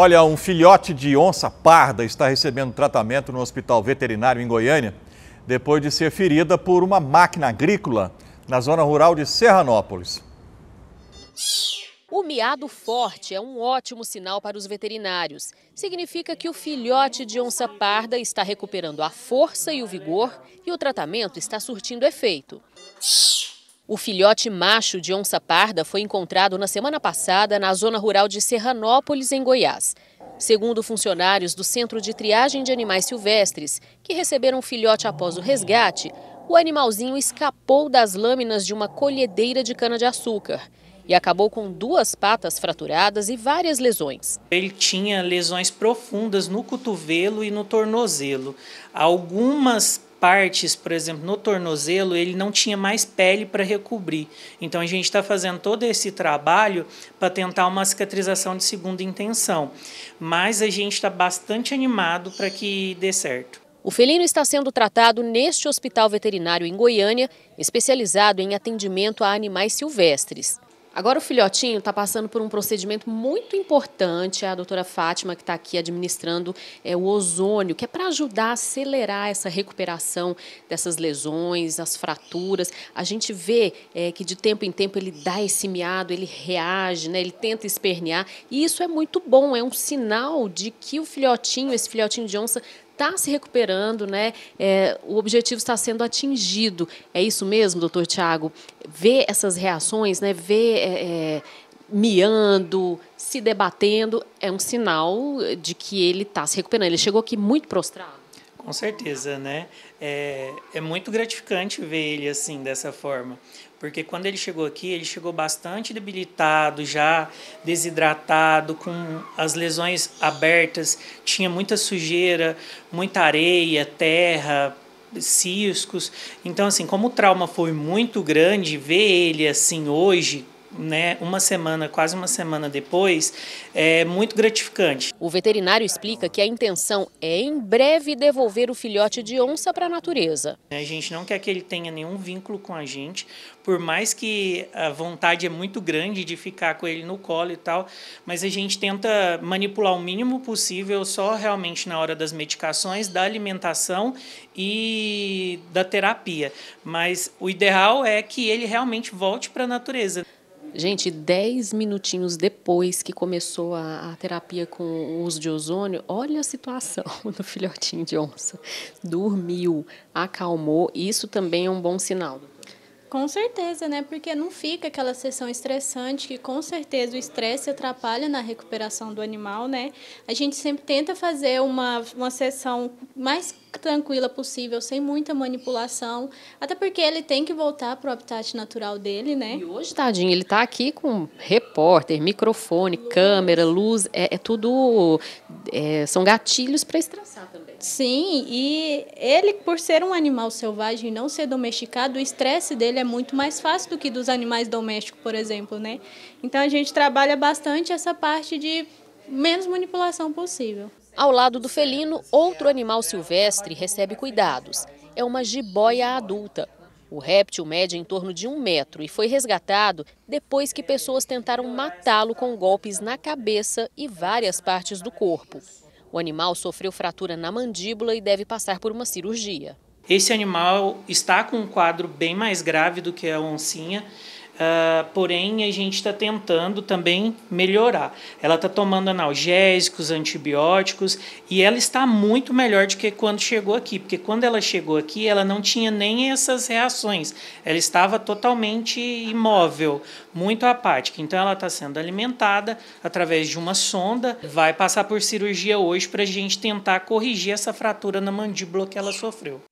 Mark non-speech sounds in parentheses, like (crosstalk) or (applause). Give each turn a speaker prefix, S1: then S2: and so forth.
S1: Olha, um filhote de onça parda está recebendo tratamento no hospital veterinário em Goiânia, depois de ser ferida por uma máquina agrícola na zona rural de Serranópolis.
S2: O miado forte é um ótimo sinal para os veterinários. Significa que o filhote de onça parda está recuperando a força e o vigor e o tratamento está surtindo efeito. O filhote macho de onça parda foi encontrado na semana passada na zona rural de Serranópolis, em Goiás. Segundo funcionários do Centro de Triagem de Animais Silvestres, que receberam o filhote após o resgate, o animalzinho escapou das lâminas de uma colhedeira de cana-de-açúcar e acabou com duas patas fraturadas e várias lesões.
S1: Ele tinha lesões profundas no cotovelo e no tornozelo. Algumas partes, por exemplo, no tornozelo, ele não tinha mais pele para recobrir. Então a gente está fazendo todo esse trabalho para tentar uma cicatrização de segunda intenção. Mas a gente está bastante animado para que dê certo. O felino está
S2: sendo tratado neste hospital veterinário em Goiânia, especializado em atendimento a animais silvestres. Agora o filhotinho está passando por um procedimento muito importante. É a doutora Fátima, que está aqui administrando é, o ozônio, que é para ajudar a acelerar essa recuperação dessas lesões, as fraturas. A gente vê é, que de tempo em tempo ele dá esse miado, ele reage, né? ele tenta espernear. E isso é muito bom, é um sinal de que o filhotinho, esse filhotinho de onça, está se recuperando, né? É, o objetivo está sendo atingido. É isso mesmo, doutor Tiago? Ver essas reações, né? ver é, é, miando, se debatendo, é um sinal de que ele está se recuperando. Ele chegou aqui muito prostrado.
S1: Com certeza, né? É, é muito gratificante ver ele assim, dessa forma. Porque quando ele chegou aqui, ele chegou bastante debilitado, já desidratado, com as lesões abertas, tinha muita sujeira, muita areia, terra, ciscos. Então, assim, como o trauma foi muito grande, ver ele assim hoje, né, uma semana, quase uma semana depois, é muito gratificante. O veterinário explica que a intenção é em breve devolver o filhote de onça para a natureza. A gente não quer que ele tenha nenhum vínculo com a gente, por mais que a vontade é muito grande de ficar com ele no colo e tal, mas a gente tenta manipular o mínimo possível só realmente na hora das medicações, da alimentação e da terapia. Mas o ideal é que ele realmente volte para a natureza.
S2: Gente, 10 minutinhos depois que começou a, a, terapia com o uso de ozônio, olha a situação (laughs) do filhotinho de onça. Dormiu, acalmou, isso também é um bom sinal.
S3: Com certeza, né? Porque não fica aquela sessão estressante que com certeza o estresse atrapalha na recuperação do animal, né? A gente sempre tenta fazer uma, uma sessão mais tranquila possível, sem muita manipulação, até porque ele tem que voltar para o habitat natural dele, né?
S2: E hoje, tadinho, ele está aqui com repórter, microfone, luz. câmera, luz, é, é tudo. É, são gatilhos para estressar
S3: também. Sim, e ele, por ser um animal selvagem e não ser domesticado, o estresse dele é muito mais fácil do que dos animais domésticos, por exemplo, né? Então a gente trabalha bastante essa parte de menos
S2: manipulação possível. Ao lado do felino, outro animal silvestre recebe cuidados. É uma jiboia adulta. O réptil mede em torno de um metro e foi resgatado depois que pessoas tentaram matá-lo com golpes na cabeça e várias partes do corpo. O animal sofreu fratura na mandíbula e deve passar por uma cirurgia.
S1: Esse animal está com um quadro bem mais grave do que a oncinha. Uh, porém, a gente está tentando também melhorar. Ela está tomando analgésicos, antibióticos e ela está muito melhor do que quando chegou aqui, porque quando ela chegou aqui, ela não tinha nem essas reações, ela estava totalmente imóvel, muito apática. Então, ela está sendo alimentada através de uma sonda, vai passar por cirurgia hoje para a gente tentar corrigir essa fratura na mandíbula que ela sofreu.